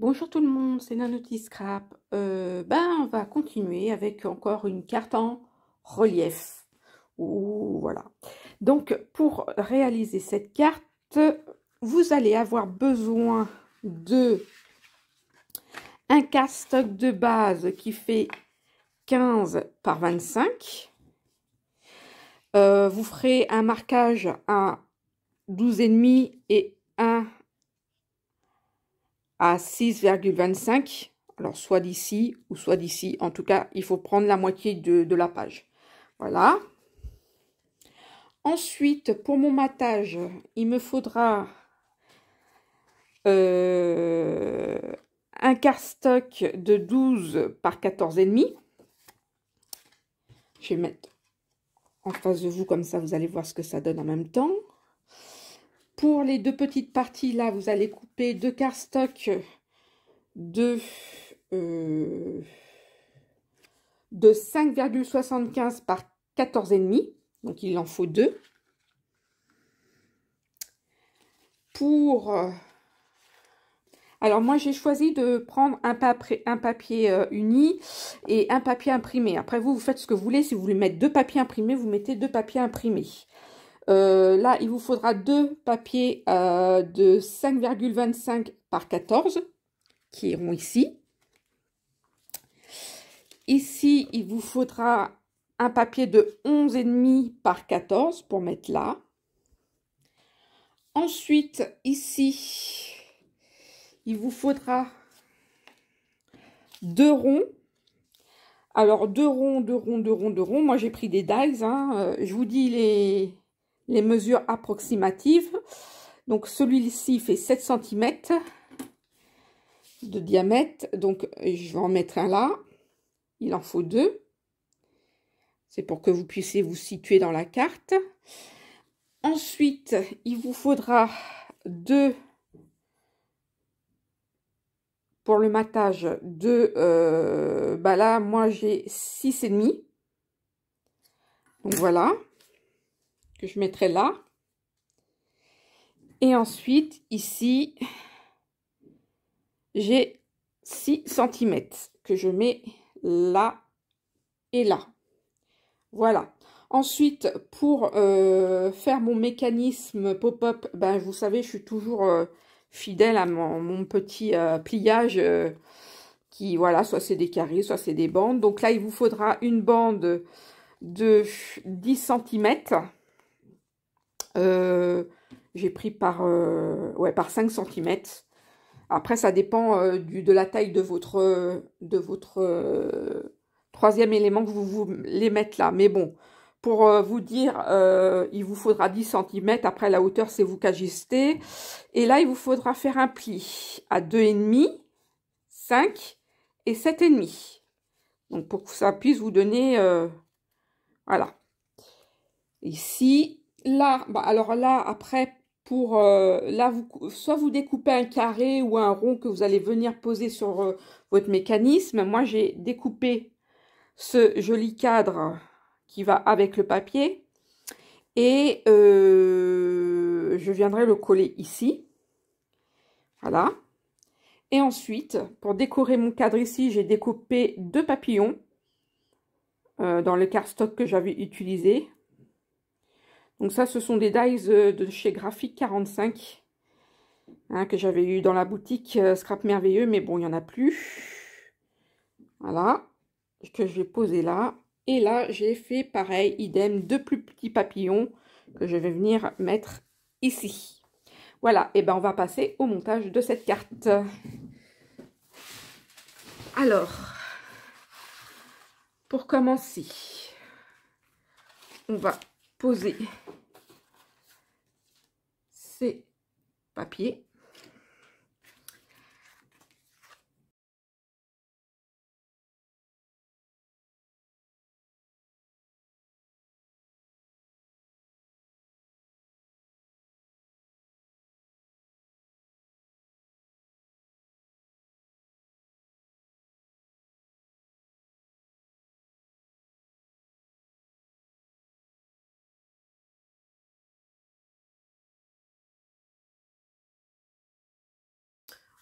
Bonjour tout le monde, c'est Nanoti Scrap. Euh, ben, on va continuer avec encore une carte en relief. voilà. Donc, pour réaliser cette carte, vous allez avoir besoin de un stock de base qui fait 15 par 25. Euh, vous ferez un marquage à 12,5 et un à 6,25. Alors soit d'ici ou soit d'ici. En tout cas, il faut prendre la moitié de, la page. Voilà. Ensuite, pour mon matage, il me faudra euh, un un stock de 12 par 14,5. Je vais mettre en face de vous comme ça, vous allez voir ce que ça donne en même temps. Pour les deux petites parties, là, vous allez couper deux cardstock de, euh, de 5,75 par 14,5. Donc, il en faut deux. Pour... Euh, alors, moi, j'ai choisi de prendre un, papier, euh, uni et un papier imprimé. Après, vous, vous faites ce que vous voulez. Si vous voulez mettre deux papiers imprimés, vous mettez deux papiers imprimés. Euh, là, il vous faudra deux papiers euh, de 5,25 par 14 qui iront ici. Ici, il vous faudra un papier de 11,5 par 14 pour mettre là. Ensuite, ici, il vous faudra deux ronds. Alors, deux ronds, deux ronds, deux ronds, deux ronds. Moi, j'ai pris des dies. Hein. Euh, je vous dis les, les mesures approximatives. Donc celui-ci fait 7 cm de diamètre. Donc je vais en mettre un là. Il en faut deux. C'est pour que vous puissiez vous situer dans la carte. Ensuite, il vous faudra deux pour le matage de euh, bah là moi j'ai demi. donc voilà je mettrai là. Et ensuite, ici, j'ai 6 cm que je mets là et là. Voilà. Ensuite, pour euh, faire mon mécanisme pop-up, ben, vous savez, je suis toujours euh, fidèle à mon, petit euh, pliage qui, voilà, soit c'est des carrés, soit c'est des bandes. Donc là, il vous faudra une bande de 10 cm. Euh, j'ai pris par, euh, par 5 cm. Après, ça dépend euh, du, de la taille de votre, de votre troisième élément que vous voulez mettre là. Mais bon, pour vous dire, il vous faudra 10 cm. Après, la hauteur, c'est vous qu'ajustez. Et là, il vous faudra faire un pli à 2,5, 5 et 7,5. Donc, pour que ça puisse vous donner... voilà. Ici, là, bah, alors là, après, pour euh, là, vous, soit vous découpez un carré ou un rond que vous allez venir poser sur euh, votre mécanisme. Moi, j'ai découpé ce joli cadre qui va avec le papier et euh, je viendrai le coller ici. Voilà. Et ensuite, pour décorer mon cadre ici, j'ai découpé deux papillons dans le cardstock que j'avais utilisé. Donc ça, ce sont des dies euh, de chez Graphique 45 hein, que j'avais eu dans la boutique euh, Scrap Merveilleux, mais bon, il n'y en a plus. Voilà, que je vais poser là. Et là, j'ai fait pareil, idem, deux plus petits papillons que je vais venir mettre ici. Voilà, et ben on va passer au montage de cette carte. Alors, pour commencer, on va poser ces papiers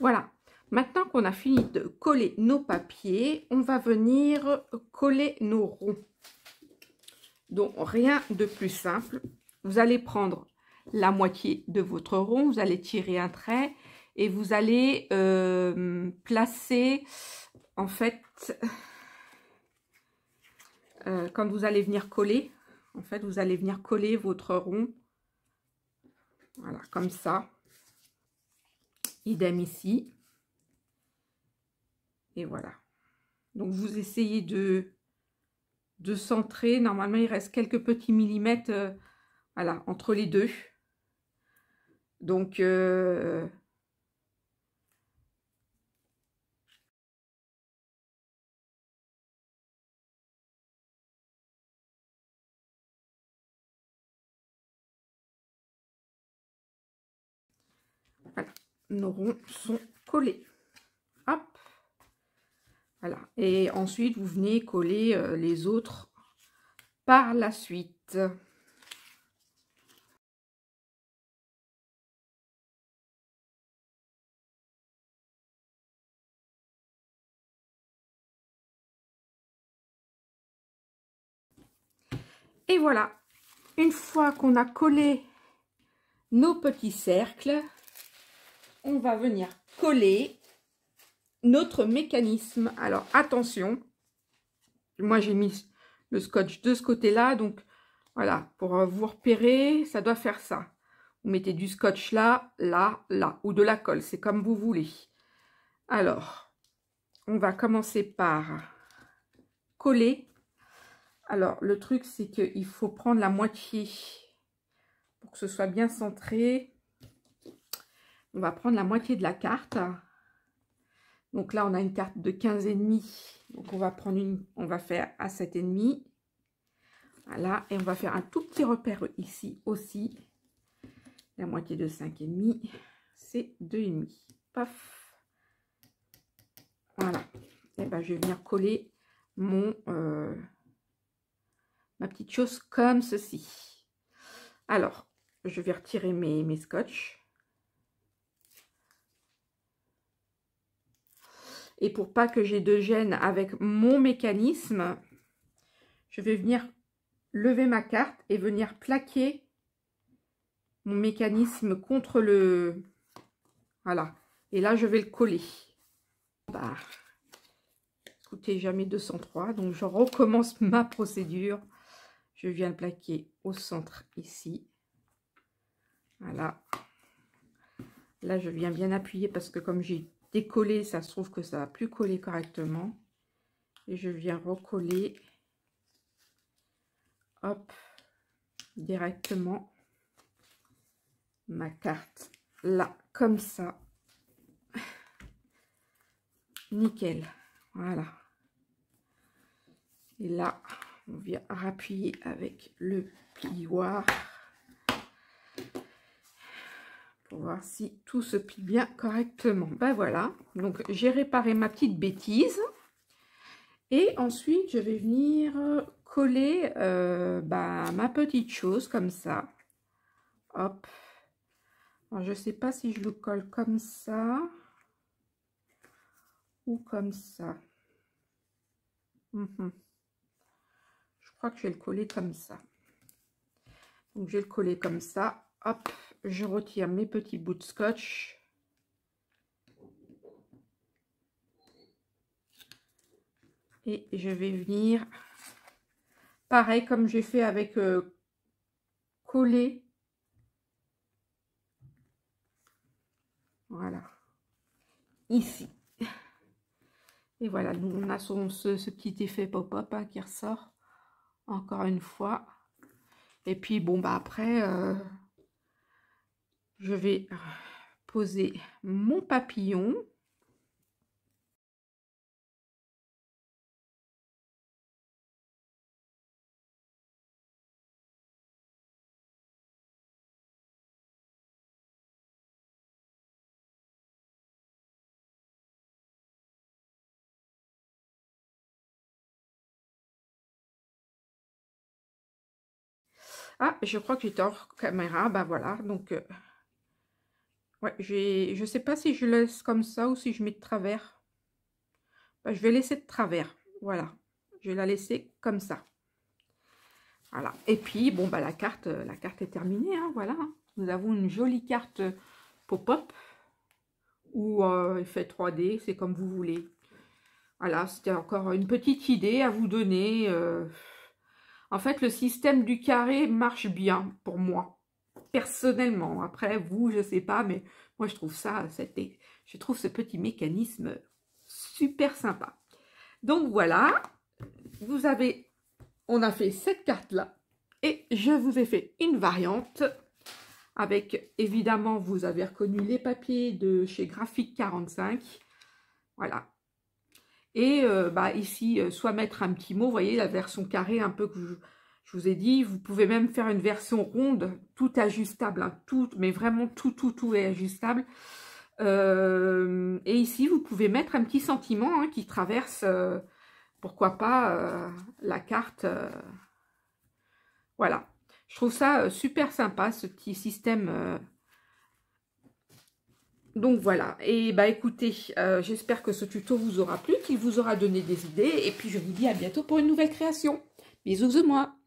Voilà. Maintenant qu'on a fini de coller nos papiers, on va venir coller nos ronds. Donc, rien de plus simple. Vous allez prendre la moitié de votre rond, vous allez tirer un trait et vous allez euh, placer, en fait, euh, quand vous allez venir coller, en fait, vous allez venir coller votre rond. Voilà, comme ça. Idem ici. Et voilà. Donc vous essayez de, de centrer. Normalement, il reste quelques petits millimètres euh, voilà, entre les deux. Donc, euh, nos ronds sont collés. Hop. Voilà. Et ensuite, vous venez coller euh, les autres par la suite. Et voilà, une fois qu'on a collé nos petits cercles, on va venir coller notre mécanisme. Alors attention, moi j'ai mis le scotch de ce côté-là, donc voilà, pour vous repérer, ça doit faire ça. Vous mettez du scotch là, là, là, ou de la colle, c'est comme vous voulez. Alors, on va commencer par coller. Alors, le truc, c'est qu'il faut prendre la moitié pour que ce soit bien centré. On va prendre la moitié de la carte. Donc là, on a une carte de 15 et demi. Donc on va prendre une, on va faire à 7 et demi. Voilà, et on va faire un tout petit repère ici aussi. La moitié de 5 et demi, c'est 2 et demi. Paf. Voilà. Et eh ben je vais venir coller mon euh, ma petite chose comme ceci. Alors, je vais retirer mes, mes scotch. et pour pas que j'ai de gêne avec mon mécanisme, je vais venir lever ma carte et venir plaquer mon mécanisme contre le... Voilà. Et là, je vais le coller. Bah, écoutez, jamais 203. Donc, je recommence ma procédure. Je viens le plaquer au centre ici. Voilà. Là, je viens bien appuyer parce que comme j'ai décoller, ça se trouve que ça va plus coller correctement. Et je viens recoller, hop, directement ma carte là, comme ça. Nickel, voilà. Et là, on vient appuyer avec le plioir voir si tout se pile bien correctement. Ben voilà, donc j'ai réparé ma petite bêtise. Et ensuite, je vais venir euh, coller euh, ben, ma petite chose comme ça. Hop. je sais pas si je le colle comme ça ou comme ça. Mhm. Je crois que je vais le coller comme ça. Donc, je vais le coller comme ça. Hop je retire mes petits bouts de scotch. Et je vais venir, pareil comme j'ai fait avec euh, coller. Voilà. Ici. Et voilà, nous on a ce, petit effet pop-up hein, qui ressort. Encore une fois. Et puis bon, bah après... Euh, je vais poser mon papillon. Ah, je crois que j'ai tort caméra, bah ben voilà, donc euh, Ouais, je ne sais pas si je laisse comme ça ou si je mets de travers. Bah, je vais laisser de travers. Voilà. Je vais la laisser comme ça. Voilà. Et puis, bon, bah, la carte, euh, la carte est terminée. Hein, voilà. Nous avons une jolie carte pop-up ou effet 3D. C'est comme vous voulez. Voilà. C'était encore une petite idée à vous donner. Euh. En fait, le système du carré marche bien pour moi personnellement. Après, vous, je sais pas, mais moi, je trouve ça, je trouve ce petit mécanisme super sympa. Donc, voilà, vous avez, on a fait cette carte-là, et je vous ai fait une variante avec, évidemment, vous avez reconnu les papiers de chez Graphique 45. Voilà. Et euh, bah, ici, euh, soit mettre un petit mot, vous voyez, la version carrée un peu que je je vous ai dit, vous pouvez même faire une version ronde, tout ajustable, hein, tout, mais vraiment tout, tout, tout est ajustable. Euh, et ici, vous pouvez mettre un petit sentiment hein, qui traverse, euh, pourquoi pas, euh, la carte. voilà. Je trouve ça super sympa, ce petit système. donc voilà, et bah écoutez, j'espère que ce tuto vous aura plu, qu'il vous aura donné des idées, et puis je vous dis à bientôt pour une nouvelle création. Bisous de moi